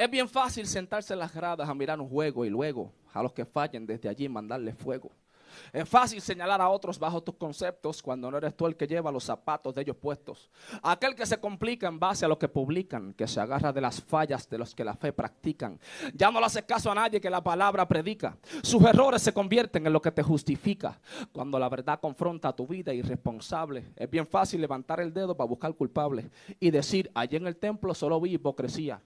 Es bien fácil sentarse en las gradas a mirar un juego y luego a los que fallen desde allí mandarle fuego. Es fácil señalar a otros bajo tus conceptos cuando no eres tú el que lleva los zapatos de ellos puestos. Aquel que se complica en base a lo que publican, que se agarra de las fallas de los que la fe practican. Ya no le hace caso a nadie que la palabra predica. Sus errores se convierten en lo que te justifica. Cuando la verdad confronta a tu vida irresponsable, es bien fácil levantar el dedo para buscar culpables y decir, allí en el templo solo vi hipocresía.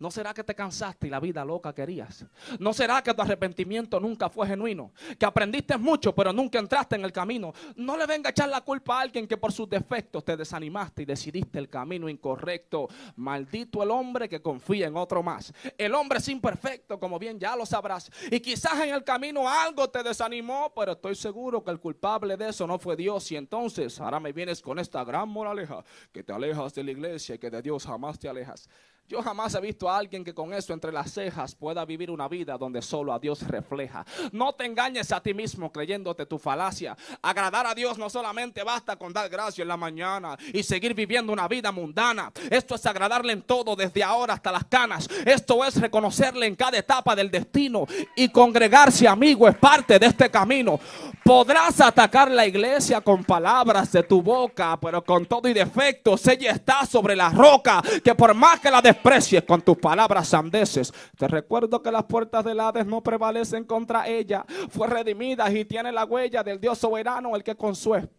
¿No será que te cansaste y la vida loca querías? ¿No será que tu arrepentimiento nunca fue genuino? Que aprendiste mucho pero nunca entraste en el camino. No le venga a echar la culpa a alguien que por sus defectos te desanimaste y decidiste el camino incorrecto. Maldito el hombre que confía en otro más. El hombre es imperfecto, como bien ya lo sabrás. Y quizás en el camino algo te desanimó, pero estoy seguro que el culpable de eso no fue Dios. Y entonces ahora me vienes con esta gran moraleja que te alejas de la iglesia y que de Dios jamás te alejas. Yo jamás he visto a alguien que con eso entre las cejas pueda vivir una vida donde solo a Dios refleja. No te engañes a ti mismo creyéndote tu falacia. Agradar a Dios no solamente basta con dar gracias en la mañana y seguir viviendo una vida mundana. Esto es agradarle en todo, desde ahora hasta las canas. Esto es reconocerle en cada etapa del destino y congregarse, amigo, es parte de este camino. Podrás atacar la iglesia con palabras de tu boca, pero con todo y defectos ella está sobre la roca que por más que la desprecies con tus palabras sandeces. Te recuerdo que las puertas del Hades no prevalecen contra ella. Fue redimida y tiene la huella del Dios soberano, el que consue.